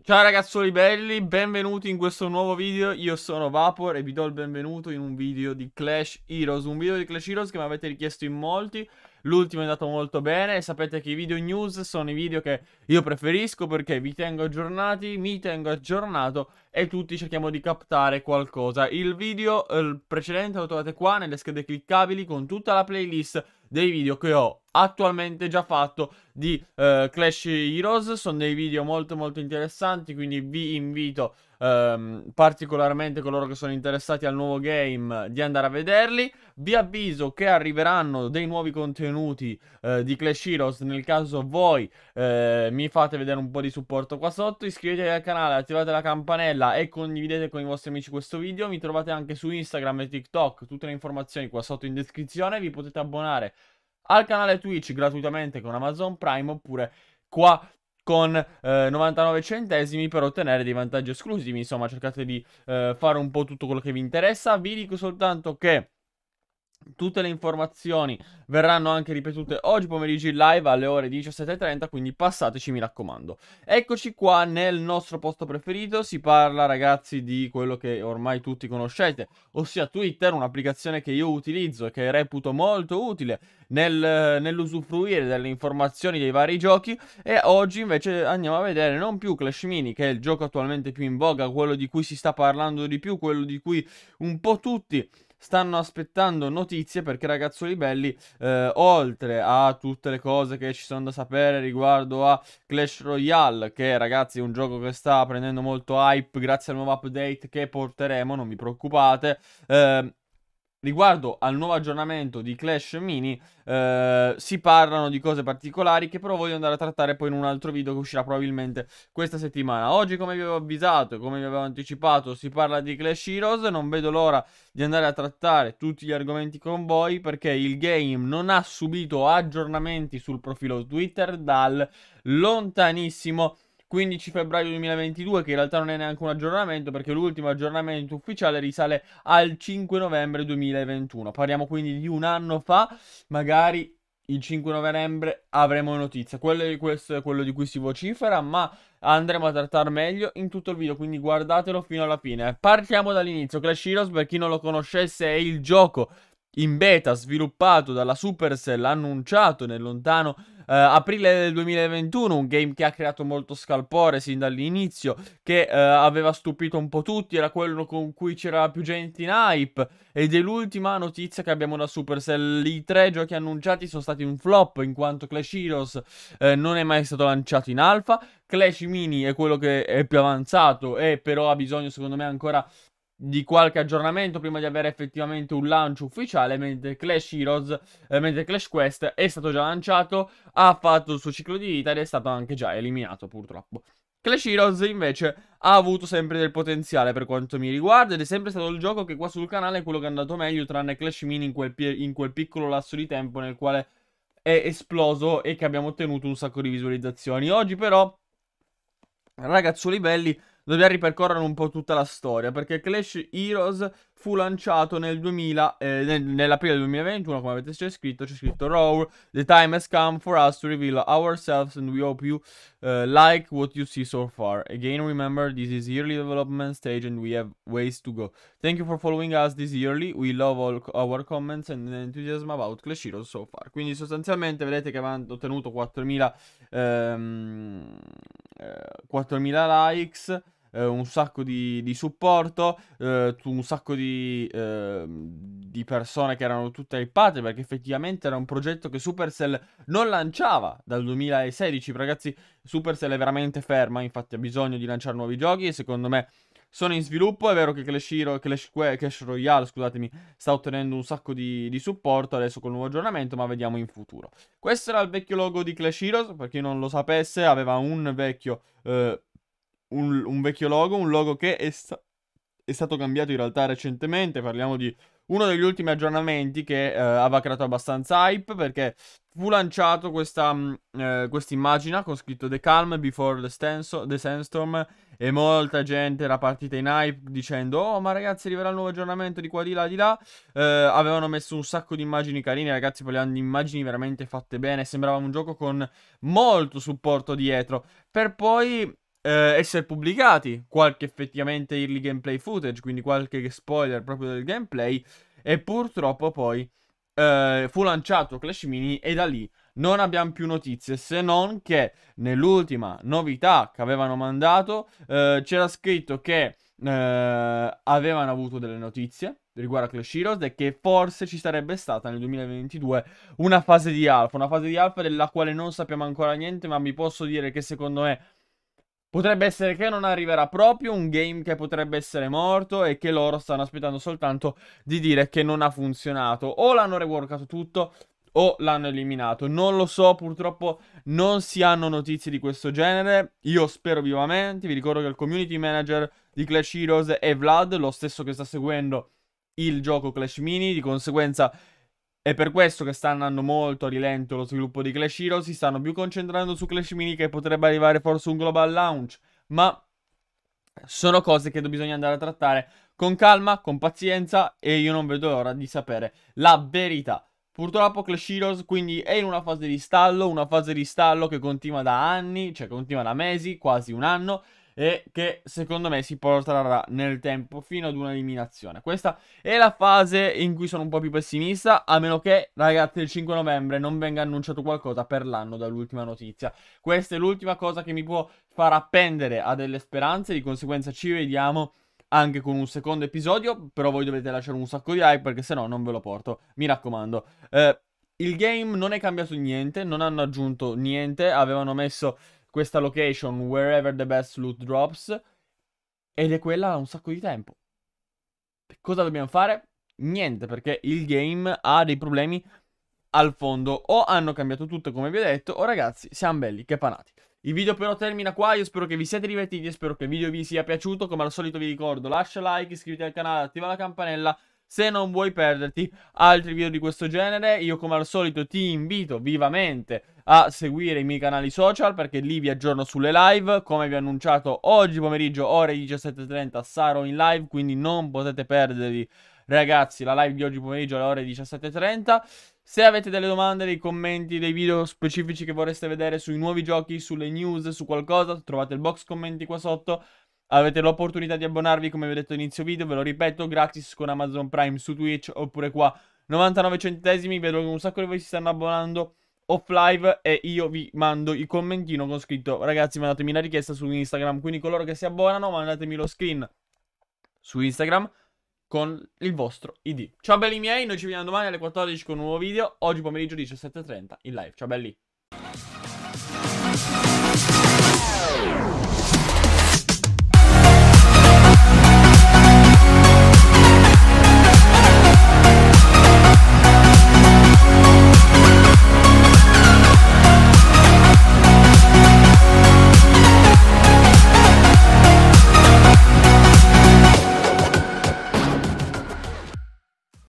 Ciao ragazzuoli belli, benvenuti in questo nuovo video, io sono Vapor e vi do il benvenuto in un video di Clash Heroes Un video di Clash Heroes che mi avete richiesto in molti L'ultimo è andato molto bene. Sapete che i video news sono i video che io preferisco perché vi tengo aggiornati, mi tengo aggiornato e tutti cerchiamo di captare qualcosa. Il video il eh, precedente lo trovate qua nelle schede cliccabili con tutta la playlist dei video che ho attualmente già fatto di uh, Clash Heroes. Sono dei video molto molto interessanti, quindi vi invito a ehm, particolarmente coloro che sono interessati al nuovo game di andare a vederli. Vi avviso che arriveranno dei nuovi contenuti eh, di Clash Heroes nel caso voi eh, mi fate vedere un po' di supporto qua sotto. Iscrivetevi al canale, attivate la campanella e condividete con i vostri amici questo video. Mi trovate anche su Instagram e TikTok, tutte le informazioni qua sotto in descrizione. Vi potete abbonare al canale Twitch gratuitamente con Amazon Prime oppure qua con eh, 99 centesimi per ottenere dei vantaggi esclusivi. Insomma, cercate di eh, fare un po' tutto quello che vi interessa. Vi dico soltanto che Tutte le informazioni verranno anche ripetute oggi pomeriggio in live alle ore 17.30, quindi passateci mi raccomando. Eccoci qua nel nostro posto preferito, si parla ragazzi di quello che ormai tutti conoscete, ossia Twitter, un'applicazione che io utilizzo e che reputo molto utile nel, nell'usufruire delle informazioni dei vari giochi e oggi invece andiamo a vedere non più Clash Mini, che è il gioco attualmente più in voga, quello di cui si sta parlando di più, quello di cui un po' tutti stanno aspettando notizie perché ragazzoli belli, eh, oltre a tutte le cose che ci sono da sapere riguardo a Clash Royale, che ragazzi è un gioco che sta prendendo molto hype grazie al nuovo update che porteremo, non vi preoccupate, eh, Riguardo al nuovo aggiornamento di Clash Mini, eh, si parlano di cose particolari che però voglio andare a trattare poi in un altro video che uscirà probabilmente questa settimana. Oggi, come vi avevo avvisato e come vi avevo anticipato, si parla di Clash Heroes. Non vedo l'ora di andare a trattare tutti gli argomenti con voi perché il game non ha subito aggiornamenti sul profilo Twitter dal lontanissimo 15 febbraio 2022, che in realtà non è neanche un aggiornamento perché l'ultimo aggiornamento ufficiale risale al 5 novembre 2021. Parliamo quindi di un anno fa, magari il 5 novembre avremo notizia. Quello di, questo è quello di cui si vocifera, ma andremo a trattare meglio in tutto il video, quindi guardatelo fino alla fine. Partiamo dall'inizio. Clash Heroes, per chi non lo conoscesse, è il gioco in beta sviluppato dalla Supercell, annunciato nel lontano eh, aprile del 2021, un game che ha creato molto scalpore sin dall'inizio, che eh, aveva stupito un po' tutti, era quello con cui c'era più gente in hype. Ed è l'ultima notizia che abbiamo da Supercell. I tre giochi annunciati sono stati un flop, in quanto Clash Heroes eh, non è mai stato lanciato in alfa. Clash Mini è quello che è più avanzato e però ha bisogno secondo me ancora di qualche aggiornamento prima di avere effettivamente un lancio ufficiale, mentre Clash Heroes, eh, mentre Clash Quest è stato già lanciato, ha fatto il suo ciclo di vita ed è stato anche già eliminato purtroppo. Clash Heroes invece ha avuto sempre del potenziale per quanto mi riguarda ed è sempre stato il gioco che qua sul canale è quello che è andato meglio tranne Clash Mini in quel, in quel piccolo lasso di tempo nel quale è esploso e che abbiamo ottenuto un sacco di visualizzazioni. Oggi però, ragazzoli belli, dobbiamo ripercorrere un po' tutta la storia, perché Clash Heroes fu lanciato nel 2000, eh, nel, nell'aprile 2021, come avete c'è scritto, c'è scritto Raw, the time has come for us to reveal ourselves and we hope you uh, like what you see so far. Again, remember, this is early development stage and we have ways to go. Thank you for following us this early, we love all our comments and enthusiasm about Clash Heroes so far. Quindi sostanzialmente vedete che avevano ottenuto 4000, ehm, 4000 eh, likes, eh, un sacco di, di supporto, eh, un sacco di, ehm, di, persone che erano tutte hypate perché effettivamente era un progetto che Supercell non lanciava dal 2016. Ragazzi, Supercell è veramente ferma, infatti ha bisogno di lanciare nuovi giochi e secondo me sono in sviluppo. È vero che Clash, Hero, Clash, eh, Clash Royale scusatemi, sta ottenendo un sacco di, di, supporto adesso col nuovo aggiornamento, ma vediamo in futuro. Questo era il vecchio logo di Clash Heroes, per chi non lo sapesse, aveva un vecchio eh, un, un vecchio logo, un logo che è, sta- è, stato cambiato in realtà recentemente, parliamo di uno degli ultimi aggiornamenti che eh, aveva creato abbastanza hype perché fu lanciato questa mm, eh, immagine con scritto The Calm Before the, stenso- the Sandstorm e molta gente era partita in hype dicendo oh ma ragazzi arriverà il nuovo aggiornamento di qua di là di là eh, avevano messo un sacco di immagini carine ragazzi parliamo di immagini veramente fatte bene sembrava un gioco con molto supporto dietro per poi eh, essere pubblicati qualche effettivamente early gameplay footage, quindi qualche spoiler proprio del gameplay, e purtroppo poi eh, fu lanciato Clash Mini e da lì non abbiamo più notizie se non che nell'ultima novità che avevano mandato eh, c'era scritto che eh, avevano avuto delle notizie riguardo a Clash Heroes e che forse ci sarebbe stata nel 2022 una fase di alfa, una fase di alfa della quale non sappiamo ancora niente ma vi posso dire che secondo me Potrebbe essere che non arriverà proprio un game che potrebbe essere morto e che loro stanno aspettando soltanto di dire che non ha funzionato. O l'hanno reworkato tutto o l'hanno eliminato. Non lo so, purtroppo non si hanno notizie di questo genere. Io spero vivamente. Vi ricordo che il community manager di Clash Heroes è Vlad, lo stesso che sta seguendo il gioco Clash Mini. Di conseguenza è per questo che sta andando molto a rilento lo sviluppo di Clash Hero, si stanno più concentrando su Clash Mini che potrebbe arrivare forse un global launch, ma sono cose che bisogna andare a trattare con calma, con pazienza e io non vedo l'ora di sapere la verità. Purtroppo Clash Heroes quindi è in una fase di stallo, una fase di stallo che continua da anni, cioè continua da mesi, quasi un anno, e che secondo me si porterà nel tempo fino ad un'eliminazione. Questa è la fase in cui sono un po' più pessimista, a meno che, ragazzi, il 5 novembre non venga annunciato qualcosa per l'anno dall'ultima notizia. Questa è l'ultima cosa che mi può far appendere a delle speranze, di conseguenza ci vediamo anche con un secondo episodio, però voi dovete lasciare un sacco di like perché se no non ve lo porto, mi raccomando. Eh, il game non è cambiato niente, non hanno aggiunto niente, avevano messo questa location wherever the best loot drops ed è quella da un sacco di tempo. Cosa dobbiamo fare? Niente, perché il game ha dei problemi al fondo. O hanno cambiato tutto, come vi ho detto, o ragazzi, siamo belli, che panati. Il video però termina qua, io spero che vi siate divertiti, spero che il video vi sia piaciuto, come al solito vi ricordo lascia like, iscrivetevi al canale, attiva la campanella se non vuoi perderti altri video di questo genere, io come al solito ti invito vivamente a seguire i miei canali social perché lì vi aggiorno sulle live. Come vi ho annunciato oggi pomeriggio ore 17.30 sarò in live, quindi non potete perdervi ragazzi la live di oggi pomeriggio alle ore 17.30. Se avete delle domande, dei commenti, dei video specifici che vorreste vedere sui nuovi giochi, sulle news, su qualcosa, trovate il box commenti qua sotto. Avete l'opportunità di abbonarvi, come vi ho detto all'inizio video, ve lo ripeto, gratis con Amazon Prime su Twitch oppure qua 99 centesimi. Vedo che un sacco di voi si stanno abbonando offline e io vi mando il commentino con scritto ragazzi mandatemi la richiesta su Instagram, quindi coloro che si abbonano mandatemi lo screen su Instagram con il vostro ID. Ciao belli miei, noi ci vediamo domani alle 14 con un nuovo video, oggi pomeriggio 17.30 in live. Ciao belli!